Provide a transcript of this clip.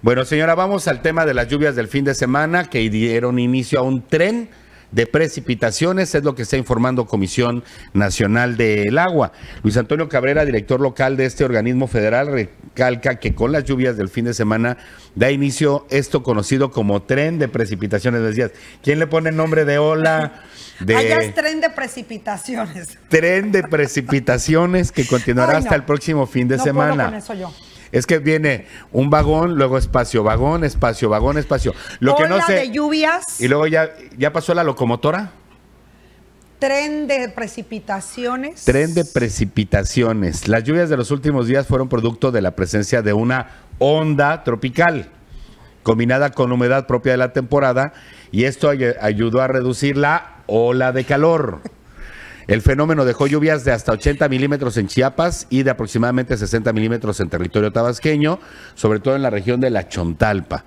Bueno, señora, vamos al tema de las lluvias del fin de semana que dieron inicio a un tren de precipitaciones, es lo que está informando Comisión Nacional del Agua. Luis Antonio Cabrera, director local de este organismo federal, recalca que con las lluvias del fin de semana da inicio esto conocido como tren de precipitaciones. Decías, ¿quién le pone el nombre de ola? De... es tren de precipitaciones. Tren de precipitaciones que continuará hasta el próximo fin de semana. eso yo. Es que viene un vagón, luego espacio, vagón, espacio, vagón, espacio. Lo que no de lluvias. Y luego ya, ya pasó la locomotora. Tren de precipitaciones. Tren de precipitaciones. Las lluvias de los últimos días fueron producto de la presencia de una onda tropical combinada con humedad propia de la temporada y esto ayudó a reducir la ola de calor. El fenómeno dejó lluvias de hasta 80 milímetros en Chiapas y de aproximadamente 60 milímetros en territorio tabasqueño, sobre todo en la región de la Chontalpa.